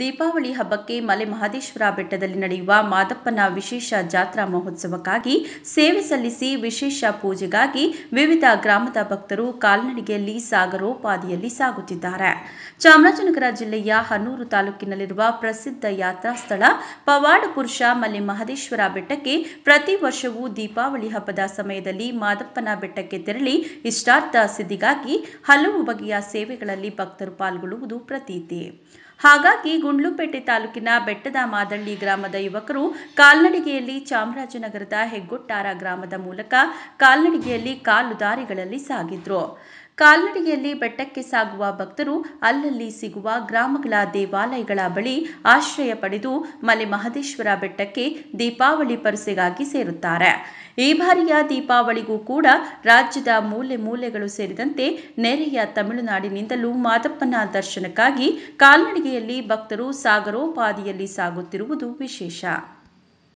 ದೀಪಾವಳಿ ಹಬ್ಬಕ್ಕೆ ಮಲೆ ಮಹದೇಶ್ವರ ಬೆಟ್ಟದಲ್ಲಿ ನಡೆಯುವ ಮಾದಪ್ಪನ ವಿಶೇಷ ಜಾತ್ರಾ ಮಹೋತ್ಸವಕ್ಕಾಗಿ ಸೇವೆ ಸಲ್ಲಿಸಿ ವಿಶೇಷ ಪೂಜೆಗಾಗಿ ವಿವಿಧ ಗ್ರಾಮದ ಭಕ್ತರು ಕಾಲ್ನಡಿಗೆಯಲ್ಲಿ ಸಾಗರೋಪಾದಿಯಲ್ಲಿ ಸಾಗುತ್ತಿದ್ದಾರೆ ಚಾಮರಾಜನಗರ ಜಿಲ್ಲೆಯ ಹನೂರು ತಾಲೂಕಿನಲ್ಲಿರುವ ಪ್ರಸಿದ್ಧ ಯಾತ್ರಾ ಸ್ಥಳ ಪವಾಡ ಪುರುಷ ಮಲೆ ಬೆಟ್ಟಕ್ಕೆ ಪ್ರತಿ ವರ್ಷವೂ ದೀಪಾವಳಿ ಹಬ್ಬದ ಸಮಯದಲ್ಲಿ ಮಾದಪ್ಪನ ಬೆಟ್ಟಕ್ಕೆ ತೆರಳಿ ಇಷ್ಟಾರ್ಥ ಸಿದ್ಧಿಗಾಗಿ ಹಲವು ಬಗೆಯ ಸೇವೆಗಳಲ್ಲಿ ಭಕ್ತರು ಪಾಲ್ಗೊಳ್ಳುವುದು ಪ್ರತೀತಿ ಹಾಗಾಗಿ ಗುಂಡ್ಲುಪೇಟೆ ತಾಲೂಕಿನ ಬೆಟ್ಟದ ಮಾದಳ್ಳಿ ಗ್ರಾಮದ ಯುವಕರು ಕಾಲ್ನಡಿಗೆಯಲ್ಲಿ ಚಾಮರಾಜನಗರದ ಹೆಗ್ಗೊಟ್ಟಾರ ಗ್ರಾಮದ ಮೂಲಕ ಕಾಲ್ನಡಿಗೆಯಲ್ಲಿ ಕಾಲು ದಾರಿಗಳಲ್ಲಿ ಸಾಗಿದ್ರು ಕಾಲ್ನಡಿಗೆಯಲ್ಲಿ ಬೆಟ್ಟಕ್ಕೆ ಸಾಗುವ ಭಕ್ತರು ಅಲ್ಲಲ್ಲಿ ಸಿಗುವ ಗ್ರಾಮಗಳ ದೇವಾಲಯಗಳ ಬಳಿ ಆಶ್ರಯ ಪಡೆದು ಮಲೆ ಮಹದೇಶ್ವರ ಬೆಟ್ಟಕ್ಕೆ ದೀಪಾವಳಿ ಪರಸೆಗಾಗಿ ಸೇರುತ್ತಾರೆ ಈ ಬಾರಿಯ ದೀಪಾವಳಿಗೂ ಕೂಡ ರಾಜ್ಯದ ಮೂಲೆ ಮೂಲೆಗಳು ಸೇರಿದಂತೆ ನೆರೆಯ ತಮಿಳುನಾಡಿನಿಂದಲೂ ಮಾದಪ್ಪನ ದರ್ಶನಕ್ಕಾಗಿ ಕಾಲ್ನಡಿಗೆಯಲ್ಲಿ ಭಕ್ತರು ಸಾಗರೋಪಾದಿಯಲ್ಲಿ ಸಾಗುತ್ತಿರುವುದು ವಿಶೇಷ